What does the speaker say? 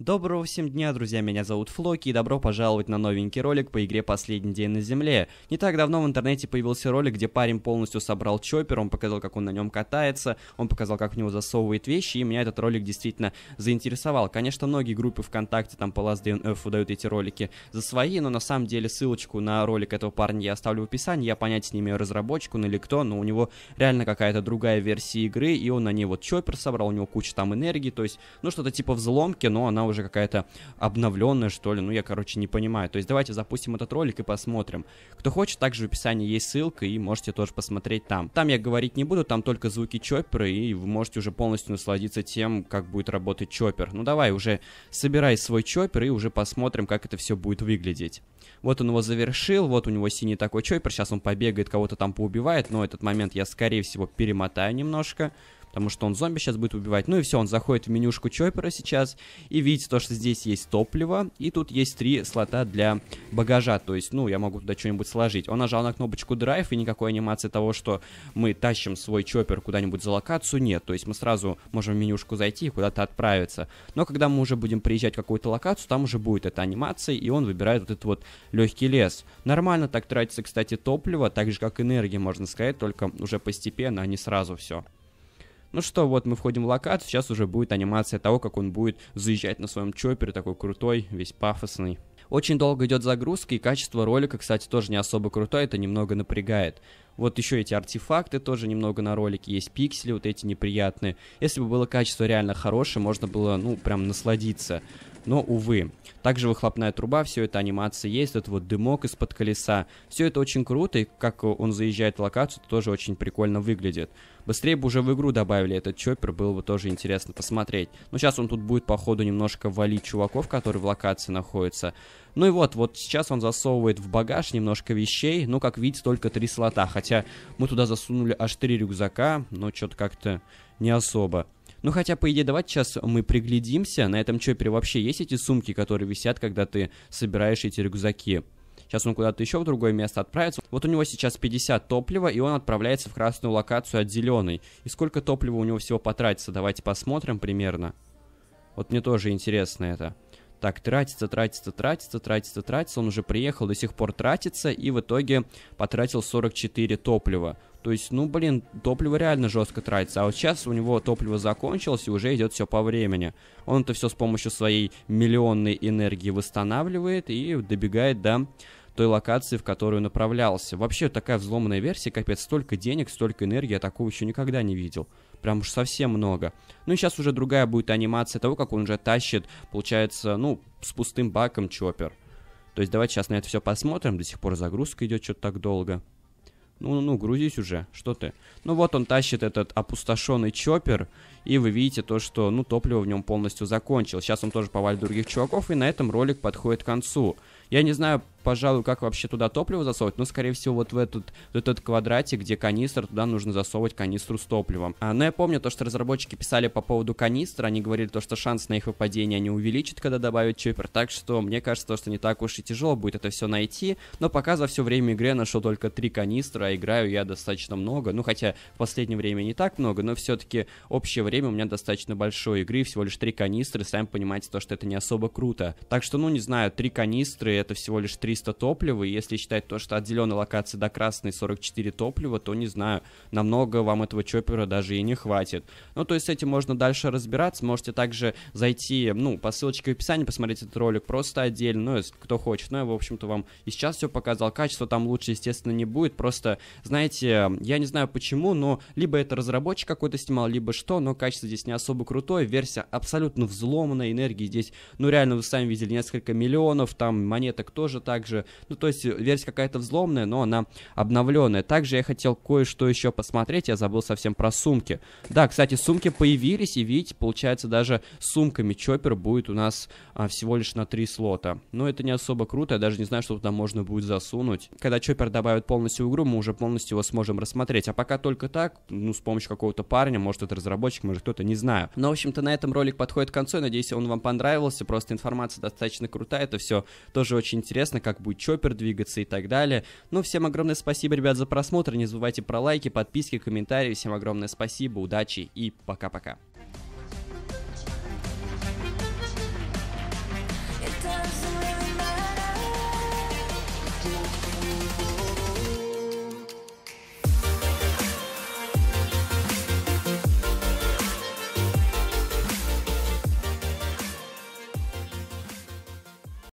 Доброго всем дня, друзья, меня зовут Флоки, и добро пожаловать на новенький ролик по игре «Последний день на земле». Не так давно в интернете появился ролик, где парень полностью собрал чоппер, он показал, как он на нем катается, он показал, как в него засовывает вещи, и меня этот ролик действительно заинтересовал. Конечно, многие группы ВКонтакте, там по LastDNF выдают эти ролики за свои, но на самом деле ссылочку на ролик этого парня я оставлю в описании, я понять не имею разработчик он или кто, но у него реально какая-то другая версия игры, и он на ней вот чоппер собрал, у него куча там энергии, то есть, ну, что-то типа взломки, но она уже какая-то обновленная, что ли. Ну, я, короче, не понимаю. То есть давайте запустим этот ролик и посмотрим. Кто хочет, также в описании есть ссылка, и можете тоже посмотреть там. Там я говорить не буду, там только звуки чоппера, и вы можете уже полностью насладиться тем, как будет работать чоппер. Ну, давай уже собирай свой чоппер и уже посмотрим, как это все будет выглядеть. Вот он его завершил, вот у него синий такой чоппер, сейчас он побегает, кого-то там поубивает, но этот момент я, скорее всего, перемотаю немножко потому что он зомби сейчас будет убивать. Ну и все, он заходит в менюшку чопера сейчас и видит то, что здесь есть топливо, и тут есть три слота для багажа, то есть, ну, я могу туда что-нибудь сложить. Он нажал на кнопочку драйв, и никакой анимации того, что мы тащим свой Чоппер куда-нибудь за локацию, нет, то есть мы сразу можем в менюшку зайти и куда-то отправиться. Но когда мы уже будем приезжать в какую-то локацию, там уже будет эта анимация, и он выбирает вот этот вот легкий лес. Нормально так тратится, кстати, топливо, так же как энергия, можно сказать, только уже постепенно, а не сразу все ну что, вот мы входим в локацию, сейчас уже будет анимация того, как он будет заезжать на своем чопере, такой крутой, весь пафосный. Очень долго идет загрузка, и качество ролика, кстати, тоже не особо крутое, это немного напрягает. Вот еще эти артефакты тоже немного на ролике, есть пиксели вот эти неприятные. Если бы было качество реально хорошее, можно было, ну, прям насладиться но, увы. Также выхлопная труба, все это анимация есть, этот вот дымок из-под колеса. Все это очень круто, и как он заезжает в локацию, это тоже очень прикольно выглядит. Быстрее бы уже в игру добавили этот чоппер, было бы тоже интересно посмотреть. Но сейчас он тут будет, походу, немножко валить чуваков, которые в локации находятся. Ну и вот, вот сейчас он засовывает в багаж немножко вещей, но, как видите, только три слота. Хотя мы туда засунули аж три рюкзака, но что-то как-то не особо. Ну, хотя, по идее, давайте сейчас мы приглядимся. На этом чопере вообще есть эти сумки, которые висят, когда ты собираешь эти рюкзаки. Сейчас он куда-то еще в другое место отправится. Вот у него сейчас 50 топлива, и он отправляется в красную локацию от зеленой. И сколько топлива у него всего потратится? Давайте посмотрим примерно. Вот мне тоже интересно это. Так, тратится, тратится, тратится, тратится, тратится. Он уже приехал, до сих пор тратится, и в итоге потратил 44 топлива. То есть, ну, блин, топливо реально жестко тратится. А вот сейчас у него топливо закончилось, и уже идет все по времени. Он это все с помощью своей миллионной энергии восстанавливает и добегает до... Да, той локации, в которую направлялся. Вообще такая взломанная версия, капец, столько денег, столько энергии, я такого еще никогда не видел. Прям уж совсем много. Ну и сейчас уже другая будет анимация того, как он уже тащит, получается, ну, с пустым баком чоппер. То есть давайте сейчас на это все посмотрим. До сих пор загрузка идет что-то так долго. Ну-ну-ну, грузись уже, что ты. Ну вот он тащит этот опустошенный чоппер, и вы видите то, что, ну, топливо в нем полностью закончилось. Сейчас он тоже повалит других чуваков, и на этом ролик подходит к концу. Я не знаю, пожалуй, как вообще туда топливо засовывать? Ну, скорее всего, вот в этот, в этот квадратик, где канистр, туда нужно засовывать канистру с топливом. А, но я помню то, что разработчики писали по поводу канистр, они говорили то, что шанс на их выпадение они увеличат, когда добавят чипер, так что мне кажется, что не так уж и тяжело будет это все найти, но пока за все время игры я нашел только три канистра, а играю я достаточно много, ну, хотя в последнее время не так много, но все-таки общее время у меня достаточно большой игры, всего лишь три канистры, сами понимаете то, что это не особо круто. Так что, ну, не знаю, три канистры, это всего лишь три 300 топлива, и если считать то, что от зеленой локации до красной 44 топлива, то, не знаю, намного вам этого чопера даже и не хватит. Ну, то есть с этим можно дальше разбираться, можете также зайти, ну, по ссылочке в описании посмотреть этот ролик просто отдельно, ну, если кто хочет. Ну, я, в общем-то, вам и сейчас все показал, качество там лучше, естественно, не будет, просто, знаете, я не знаю почему, но либо это разработчик какой-то снимал, либо что, но качество здесь не особо крутое, версия абсолютно взломанная, энергии здесь, ну, реально, вы сами видели, несколько миллионов, там монеток тоже так также, ну, то есть э, версия какая-то взломная, но она обновленная. Также я хотел кое-что еще посмотреть, я забыл совсем про сумки. Да, кстати, сумки появились, и видите, получается, даже сумками чоппер будет у нас а, всего лишь на три слота. Но это не особо круто, я даже не знаю, что туда можно будет засунуть. Когда чоппер добавят полностью в игру, мы уже полностью его сможем рассмотреть. А пока только так, ну, с помощью какого-то парня, может, это разработчик, может, кто-то, не знаю. Но, в общем-то, на этом ролик подходит к концу, я надеюсь, он вам понравился, просто информация достаточно крутая, это все тоже очень интересно, как будет чоппер двигаться и так далее. Ну, всем огромное спасибо, ребят, за просмотр. Не забывайте про лайки, подписки, комментарии. Всем огромное спасибо, удачи и пока-пока.